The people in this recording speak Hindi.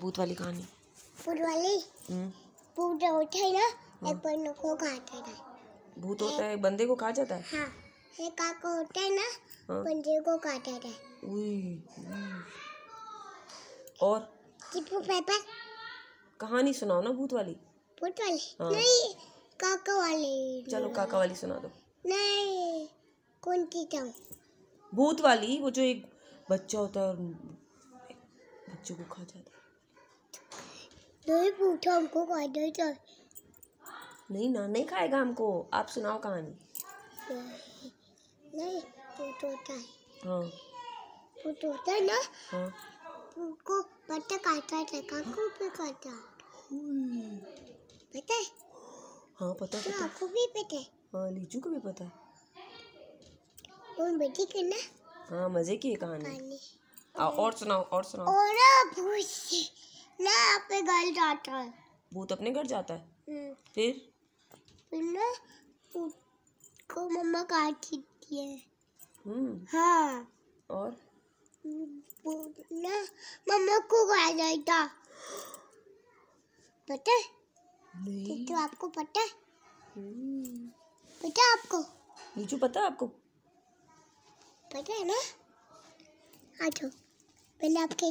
भूत वाली कहानी भूत वाली भूत होता है ना हम्म। एक बंदे को खा जाता है भूत होता है बंदे को खा जाता है हाँ एक काको होता है ना हाँ। बंदे को खा जाता है और टिपू पेपर कहानी सुनाओ ना भूत वाली भूत वाली हाँ। नहीं काका वाली चलो काका वाली सुना दो नहीं कौन की चाहूँ तो? भूत वाली वो जो एक बच्चा होता है और बच्चों को खा जाता है नहीं पूछा हमको खाना ही नहीं ना नहीं खाएगा हमको आप सुनाओ कहानी नहीं पूछोता है हाँ पूछोता है ना हाँ को पत्ता काटता है काकू पे काटता पता है हाँ पता है हाँ, आपको भी पता है हाँ लीजू को भी पता है और बेटी ना हाँ मजे की कहानी और सुनाओ और सुनाओ और ना तो अपने घर जाता है भूत अपने घर जाता है फिर फिर ना को मम्मा काट देती है हम्म। हाँ और ना मम्मा को खा जाता पता है नहीं तो आपको पता है हम्म। पता आपको नीचू पता है आपको पता है ना आ जाओ पहले आपके